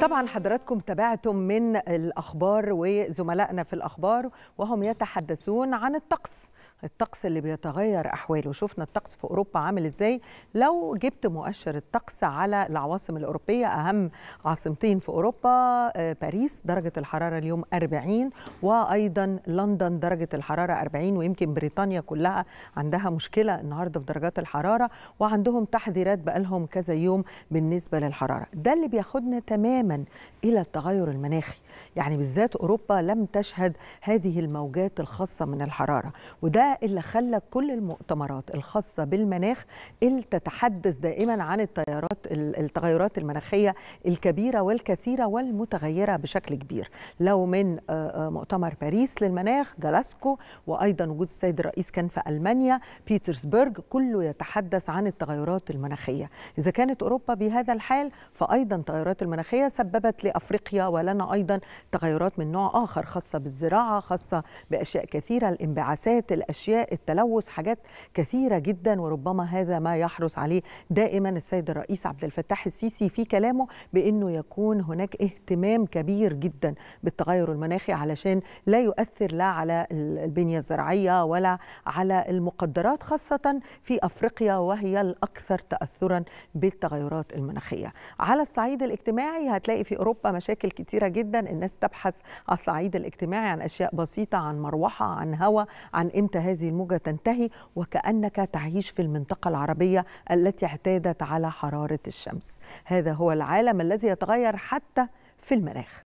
طبعا حضراتكم تابعتم من الاخبار وزملائنا في الاخبار وهم يتحدثون عن الطقس الطقس اللي بيتغير احواله شفنا الطقس في اوروبا عامل ازاي لو جبت مؤشر الطقس على العواصم الاوروبيه اهم عاصمتين في اوروبا آه، باريس درجه الحراره اليوم 40 وايضا لندن درجه الحراره 40 ويمكن بريطانيا كلها عندها مشكله النهارده في درجات الحراره وعندهم تحذيرات بقالهم كذا يوم بالنسبه للحراره ده اللي بياخدنا تماما تماما إلى التغير المناخي يعني بالذات أوروبا لم تشهد هذه الموجات الخاصة من الحرارة وده اللي خلى كل المؤتمرات الخاصة بالمناخ اللي تتحدث دائما عن التيارات التغيرات المناخية الكبيرة والكثيرة والمتغيرة بشكل كبير لو من آه، آه، مؤتمر باريس للمناخ جلاسكو وأيضا وجود السيد الرئيس كان في ألمانيا بيترسبرج كله يتحدث عن التغيرات المناخية إذا كانت أوروبا بهذا الحال فأيضا التغيرات المناخية سببت لافريقيا ولنا ايضا تغيرات من نوع اخر خاصه بالزراعه خاصه باشياء كثيره الانبعاثات الاشياء التلوث حاجات كثيره جدا وربما هذا ما يحرص عليه دائما السيد الرئيس عبد الفتاح السيسي في كلامه بانه يكون هناك اهتمام كبير جدا بالتغير المناخي علشان لا يؤثر لا على البنيه الزراعيه ولا على المقدرات خاصه في افريقيا وهي الاكثر تاثرا بالتغيرات المناخيه على الصعيد الاجتماعي هتلاقي هتلاقي في اوروبا مشاكل كتيره جدا الناس تبحث على الصعيد الاجتماعي عن اشياء بسيطه عن مروحه عن هواء عن امتى هذه الموجه تنتهي وكانك تعيش في المنطقه العربيه التي اعتادت على حراره الشمس هذا هو العالم الذي يتغير حتى في المناخ